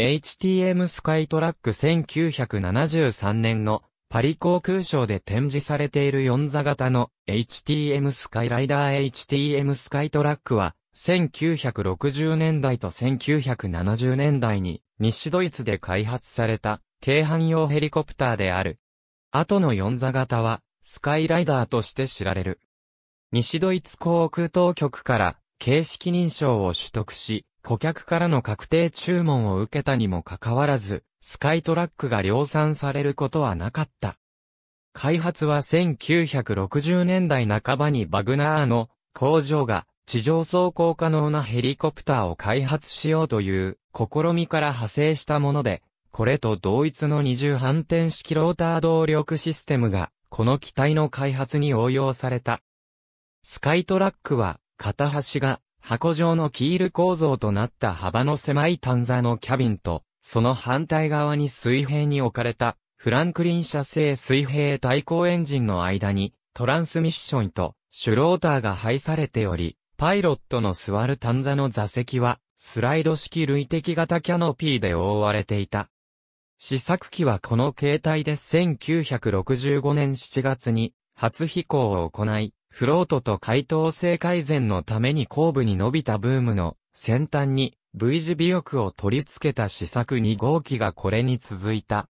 HTM スカイトラック1973年のパリ航空ショーで展示されている4座型の HTM スカイライダー HTM スカイトラックは1960年代と1970年代に西ドイツで開発された軽汎用ヘリコプターである。後の4座型はスカイライダーとして知られる。西ドイツ航空当局から形式認証を取得し、顧客からの確定注文を受けたにもかかわらず、スカイトラックが量産されることはなかった。開発は1960年代半ばにバグナーの工場が地上走行可能なヘリコプターを開発しようという試みから派生したもので、これと同一の二重反転式ローター動力システムがこの機体の開発に応用された。スカイトラックは片端が箱状のキール構造となった幅の狭い単座のキャビンと、その反対側に水平に置かれた、フランクリン社製水平対向エンジンの間に、トランスミッションと、シュローターが配されており、パイロットの座る単座の座席は、スライド式累積型キャノピーで覆われていた。試作機はこの形態で1965年7月に初飛行を行い、フロートと解凍性改善のために後部に伸びたブームの先端に V 字尾翼を取り付けた試作2号機がこれに続いた。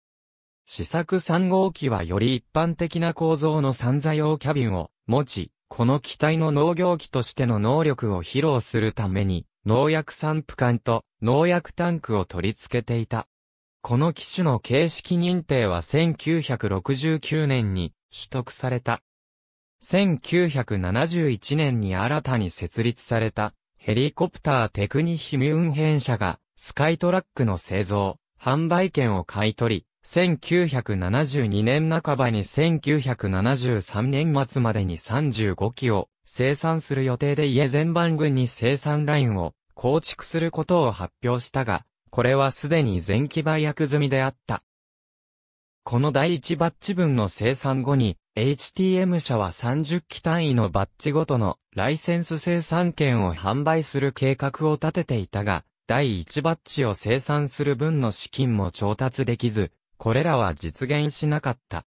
試作3号機はより一般的な構造の散座用キャビンを持ち、この機体の農業機としての能力を披露するために、農薬散布管と農薬タンクを取り付けていた。この機種の形式認定は1969年に取得された。1971年に新たに設立されたヘリコプターテクニヒミュン編社がスカイトラックの製造、販売権を買い取り、1972年半ばに1973年末までに35機を生産する予定で家全番組に生産ラインを構築することを発表したが、これはすでに前期売約済みであった。この第一バッチ分の生産後に、HTM 社は30機単位のバッジごとのライセンス生産権を販売する計画を立てていたが、第1バッジを生産する分の資金も調達できず、これらは実現しなかった。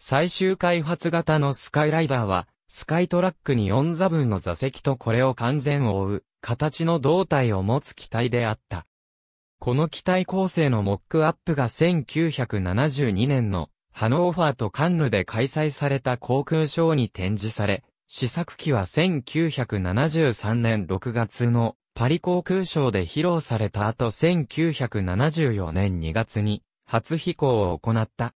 最終開発型のスカイライダーは、スカイトラックに4座分の座席とこれを完全覆う、形の胴体を持つ機体であった。この機体構成のモックアップが1972年のハノーファーとカンヌで開催された航空ショーに展示され、試作機は1973年6月のパリ航空ショーで披露された後1974年2月に初飛行を行った。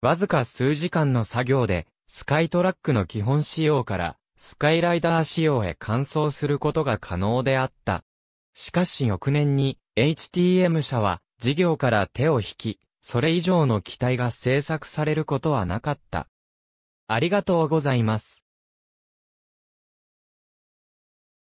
わずか数時間の作業で、スカイトラックの基本仕様から、スカイライダー仕様へ換装することが可能であった。しかし翌年に、HTM 社は、事業から手を引き、それ以上の機体が製作されることはなかった。ありがとうございます。